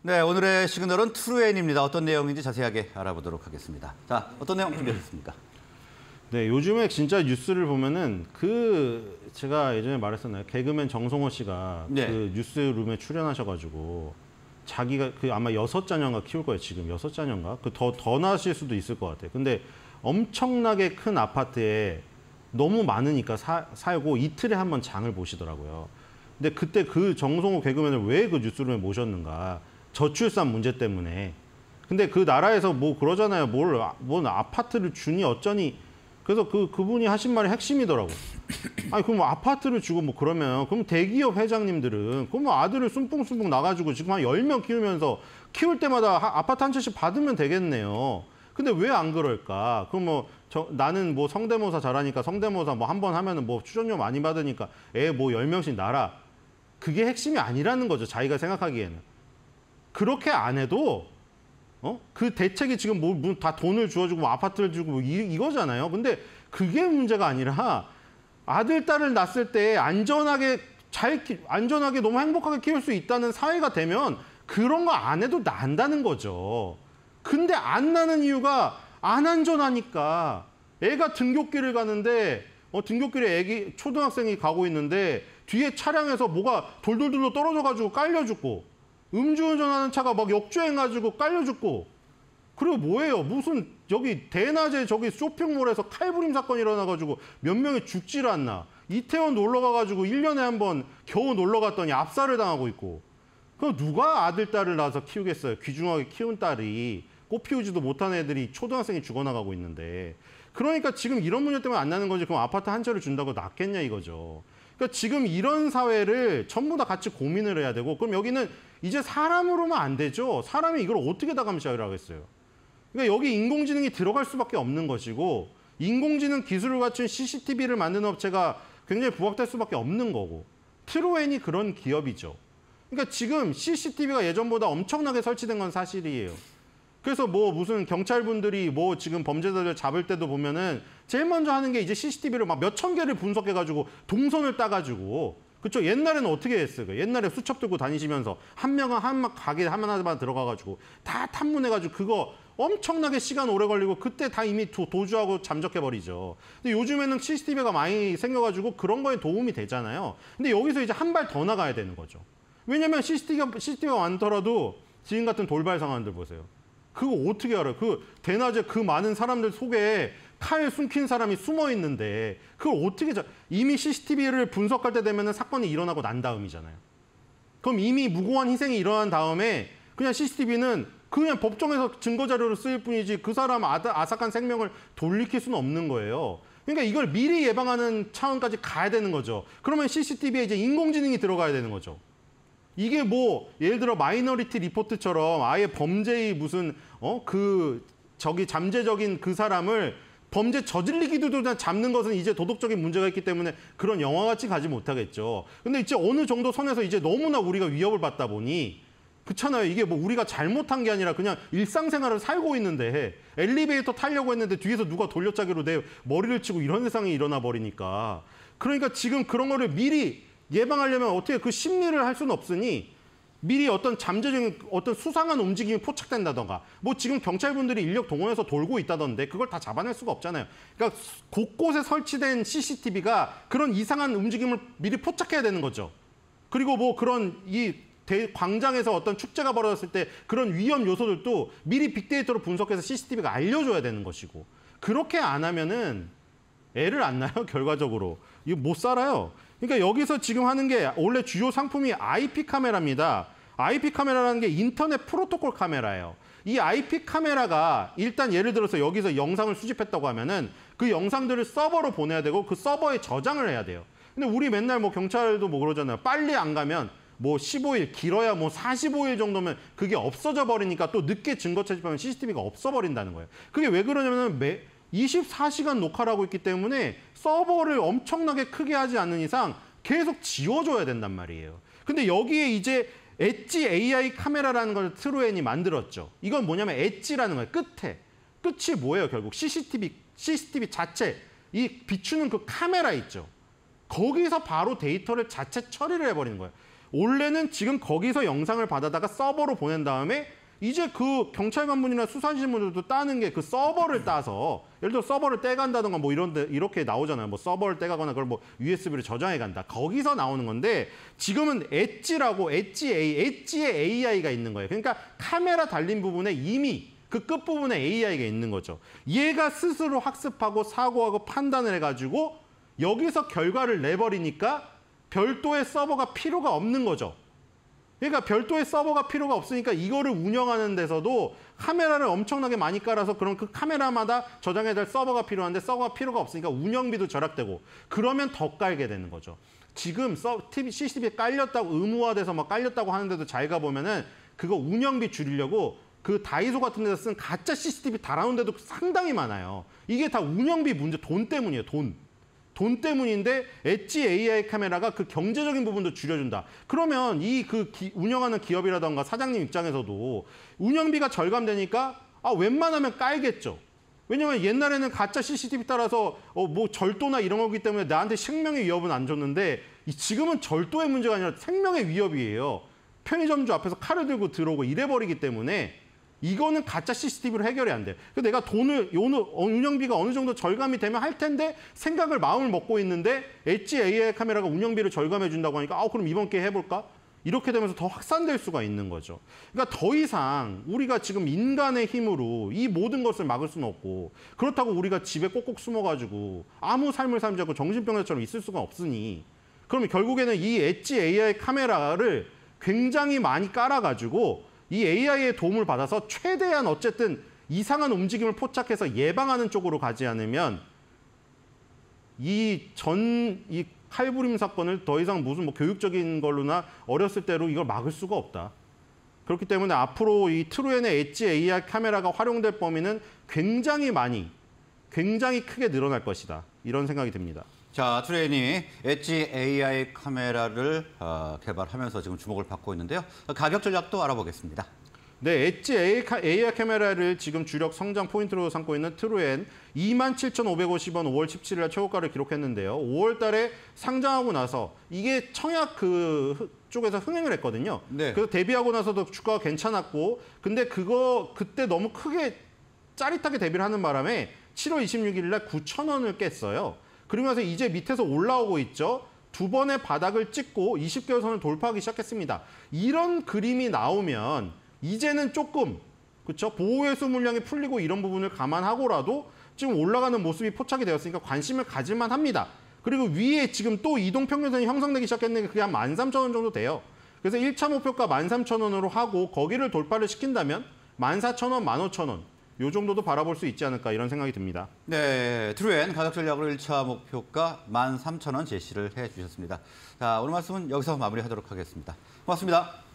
네, 오늘의 시그널은 트루엔입니다. 어떤 내용인지 자세하게 알아보도록 하겠습니다. 자, 어떤 내용 준비하셨습니까? 네, 요즘에 진짜 뉴스를 보면은 그 제가 예전에 말했었나요? 개그맨 정성호 씨가 네. 그 뉴스룸에 출연하셔가지고 자기가 그 아마 여섯 자녀가 키울 거예요. 지금 여섯 자녀가 그 더 더 나으실 수도 있을 것 같아요. 근데 엄청나게 큰 아파트에 너무 많으니까 사, 살고 이틀에 한 번 장을 보시더라고요. 근데 그때 그 정성호 개그맨을 왜 그 뉴스룸에 모셨는가? 저출산 문제 때문에. 근데 그 나라에서 뭐 그러잖아요. 뭘, 뭔 아파트를 주니 어쩌니. 그래서 그, 그분이 하신 말이 핵심이더라고. 아니, 그럼 뭐 아파트를 주고 뭐 그러면, 그럼 대기업 회장님들은, 그럼 뭐 아들을 숨뿡숨뿡 나가지고 지금 한 열 명 키우면서 키울 때마다 하, 아파트 한 채씩 받으면 되겠네요. 근데 왜 안 그럴까? 그럼 뭐 저, 나는 뭐 성대모사 잘하니까 성대모사 뭐 한 번 하면은 뭐 출연료 많이 받으니까 애뭐 열명씩 나라. 그게 핵심이 아니라는 거죠. 자기가 생각하기에는. 그렇게 안 해도 어? 그 대책이 지금 뭐 다 돈을 주어주고 뭐 아파트를 주고 뭐 이, 이거잖아요. 근데 그게 문제가 아니라 아들 딸을 낳았을 때 안전하게 잘 키, 안전하게 너무 행복하게 키울 수 있다는 사회가 되면 그런 거 안 해도 난다는 거죠. 근데 안 나는 이유가 안 안전하니까 애가 등굣길을 가는데 어, 등굣길에 애기 초등학생이 가고 있는데 뒤에 차량에서 뭐가 돌돌돌로 떨어져가지고 깔려 죽고 음주운전하는 차가 막 역주행가지고 해 깔려 죽고 그리고 뭐예요? 무슨 여기 대낮에 저기 쇼핑몰에서 칼부림 사건 이 일어나가지고 몇 명이 죽질 않나. 이태원 놀러 가가지고 1년에 한 번 겨우 놀러 갔더니 압살을 당하고 있고. 그럼 누가 아들, 딸을 낳아서 키우겠어요? 귀중하게 키운 딸이 꽃 피우지도 못한 애들이 초등학생이 죽어나가고 있는데. 그러니까 지금 이런 문제 때문에 안 나는 거지. 그럼 아파트 한 채를 준다고 낫겠냐 이거죠. 그러니까 지금 이런 사회를 전부 다 같이 고민을 해야 되고 그럼 여기는 이제 사람으로만 안 되죠. 사람이 이걸 어떻게 다 감시하려 하겠어요. 그러니까 여기 인공지능이 들어갈 수밖에 없는 것이고 인공지능 기술을 갖춘 CCTV를 만든 업체가 굉장히 부각될 수밖에 없는 거고 트로엔이 그런 기업이죠. 그러니까 지금 CCTV가 예전보다 엄청나게 설치된 건 사실이에요. 그래서 뭐 무슨 경찰분들이 뭐 지금 범죄자들 잡을 때도 보면은 제일 먼저 하는 게 이제 CCTV를 막몇천 개를 분석해가지고 동선을 따가지고 그쵸 옛날에는 어떻게 했어요? 그 옛날에 수첩 들고 다니시면서 한 명은 한 막 가게 하나만 들어가가지고 다 탐문해가지고 그거 엄청나게 시간 오래 걸리고 그때 다 이미 도, 주하고 잠적해버리죠. 근데 요즘에는 CCTV가 많이 생겨가지고 그런 거에 도움이 되잖아요. 근데 여기서 이제 한 발 더 나가야 되는 거죠. 왜냐면 CCTV가, CCTV가 많더라도 지금 같은 돌발 상황들 보세요. 그거 어떻게 알아요? 그 대낮에 그 많은 사람들 속에 칼 숨긴 사람이 숨어 있는데 그걸 어떻게 자, 이미 CCTV를 분석할 때 되면 사건이 일어나고 난 다음이잖아요. 그럼 이미 무고한 희생이 일어난 다음에 그냥 CCTV는 그냥 법정에서 증거자료로 쓰일 뿐이지 그 사람 아삭한 생명을 돌리킬 수는 없는 거예요. 그러니까 이걸 미리 예방하는 차원까지 가야 되는 거죠. 그러면 CCTV에 이제 인공지능이 들어가야 되는 거죠. 이게 뭐 예를 들어 마이너리티 리포트처럼 아예 범죄의 무슨 어 그 저기 잠재적인 그 사람을 범죄 저질리기도 잡는 것은 이제 도덕적인 문제가 있기 때문에 그런 영화같이 가지 못하겠죠. 근데 이제 어느 정도 선에서 이제 너무나 우리가 위협을 받다 보니 그렇잖아요. 이게 뭐 우리가 잘못한 게 아니라 그냥 일상생활을 살고 있는데 엘리베이터 타려고 했는데 뒤에서 누가 돌려짜기로 내 머리를 치고 이런 세상이 일어나 버리니까 그러니까 지금 그런 거를 미리 예방하려면 어떻게 그 심리를 할 수는 없으니 미리 어떤 잠재적인 어떤 수상한 움직임이 포착된다던가 뭐 지금 경찰분들이 인력 동원해서 돌고 있다던데 그걸 다 잡아낼 수가 없잖아요. 그러니까 곳곳에 설치된 CCTV가 그런 이상한 움직임을 미리 포착해야 되는 거죠. 그리고 뭐 그런 이 광장에서 어떤 축제가 벌어졌을 때 그런 위험 요소들도 미리 빅데이터로 분석해서 CCTV가 알려줘야 되는 것이고 그렇게 안 하면은 애를 안 나요 결과적으로 이거 못 살아요. 그러니까 여기서 지금 하는 게 원래 주요 상품이 IP 카메라입니다. IP 카메라라는 게 인터넷 프로토콜 카메라예요. 이 IP 카메라가 일단 예를 들어서 여기서 영상을 수집했다고 하면은 그 영상들을 서버로 보내야 되고 그 서버에 저장을 해야 돼요. 근데 우리 맨날 뭐 경찰도 뭐 그러잖아요. 빨리 안 가면 뭐 15일 길어야 뭐 45일 정도면 그게 없어져 버리니까 또 늦게 증거 채집하면 CCTV가 없어 버린다는 거예요. 그게 왜 그러냐면은 매 24시간 녹화라고 있기 때문에 서버를 엄청나게 크게 하지 않는 이상 계속 지워줘야 된단 말이에요. 근데 여기에 이제 엣지 AI 카메라라는 걸 트루엔이 만들었죠. 이건 뭐냐면 엣지라는 거예요. 끝에. 끝이 뭐예요, 결국? CCTV, CCTV 자체. 이 비추는 그 카메라 있죠. 거기서 바로 데이터를 자체 처리를 해버리는 거예요. 원래는 지금 거기서 영상을 받아다가 서버로 보낸 다음에 이제 그 경찰 관분이나수산신 문들도 따는 게 그 서버를 따서 예를 들어 서버를 떼간다던가 뭐 이런 데 이렇게 나오잖아요. 뭐 서버를 떼가거나 그걸 뭐 USB를 저장해 간다. 거기서 나오는 건데 지금은 엣지라고 엣지 A, 엣지에 AI가 있는 거예요. 그러니까 카메라 달린 부분에 이미 그 끝부분에 AI가 있는 거죠. 얘가 스스로 학습하고 사고하고 판단을 해가지고 여기서 결과를 내버리니까 별도의 서버가 필요가 없는 거죠. 그러니까 별도의 서버가 필요가 없으니까 이거를 운영하는 데서도 카메라를 엄청나게 많이 깔아서 그럼그 카메라마다 저장해야 될 서버가 필요한데 서버가 필요가 없으니까 운영비도 절약되고 그러면 더 깔게 되는 거죠. 지금 CCTV에 깔렸다고 의무화돼서 막 깔렸다고 하는데도 자기가 보면은 그거 운영비 줄이려고 그 다이소 같은 데서 쓴 가짜 CCTV 달아놓은 데도 상당히 많아요. 이게 다 운영비 문제, 돈 때문이에요, 돈. 돈 때문인데 엣지 AI 카메라가 그 경제적인 부분도 줄여준다. 그러면 이 그 운영하는 기업이라던가 사장님 입장에서도 운영비가 절감되니까 아 웬만하면 깔겠죠. 왜냐면 옛날에는 가짜 CCTV 따라서 어, 뭐 절도나 이런 거기 때문에 나한테 생명의 위협은 안 줬는데 지금은 절도의 문제가 아니라 생명의 위협이에요. 편의점 주 앞에서 칼을 들고 들어오고 이래버리기 때문에 이거는 가짜 CCTV로 해결이 안 돼. 그 내가 돈을 요는 어, 운영비가 어느 정도 절감이 되면 할 텐데 생각을 마음을 먹고 있는데 엣지 AI 카메라가 운영비를 절감해 준다고 하니까 아 그럼 이번 기회 해볼까? 이렇게 되면서 더 확산될 수가 있는 거죠. 그러니까 더 이상 우리가 지금 인간의 힘으로 이 모든 것을 막을 수는 없고 그렇다고 우리가 집에 꼭꼭 숨어가지고 아무 삶을 살지 않고 정신병자처럼 있을 수가 없으니 그러면 결국에는 이 엣지 AI 카메라를 굉장히 많이 깔아가지고 이 AI의 도움을 받아서 최대한 어쨌든 이상한 움직임을 포착해서 예방하는 쪽으로 가지 않으면 이 전 이 칼부림 사건을 더 이상 무슨 뭐 교육적인 걸로나 어렸을 때로 이걸 막을 수가 없다. 그렇기 때문에 앞으로 이 트루엔의 엣지 AI 카메라가 활용될 범위는 굉장히 많이, 굉장히 크게 늘어날 것이다. 이런 생각이 듭니다. 자, 트레이 엣지 AI 카메라를 어, 개발하면서 지금 주목을 받고 있는데요. 가격 전략도 알아보겠습니다. 네, 엣지 AI 카메라를 지금 주력 성장 포인트로 삼고 있는 트루엔 27,550원 5월 17일 날 최고가를 기록했는데요. 5월 달에 상장하고 나서 이게 청약 그 쪽에서 흥행을 했거든요. 네. 그래서 데뷔하고 나서도 주가가 괜찮았고 근데 그거 그때 너무 크게 짜릿하게 데뷔를 하는 바람에 7월 26일 날 9,000원을 깼어요. 그러면서 이제 밑에서 올라오고 있죠. 두 번의 바닥을 찍고 20개월 선을 돌파하기 시작했습니다. 이런 그림이 나오면 이제는 조금 그렇죠? 보호회수 물량이 풀리고 이런 부분을 감안하고라도 지금 올라가는 모습이 포착이 되었으니까 관심을 가질만 합니다. 그리고 위에 지금 또 이동평균선이 형성되기 시작했는데 그게 한 13,000원 정도 돼요. 그래서 1차 목표가 13,000원으로 하고 거기를 돌파를 시킨다면 14,000원, 15,000원 요 정도도 바라볼 수 있지 않을까 이런 생각이 듭니다. 네, 트루엔 가격 전략으로 1차 목표가 13,000원 제시를 해주셨습니다. 자, 오늘 말씀은 여기서 마무리하도록 하겠습니다. 고맙습니다.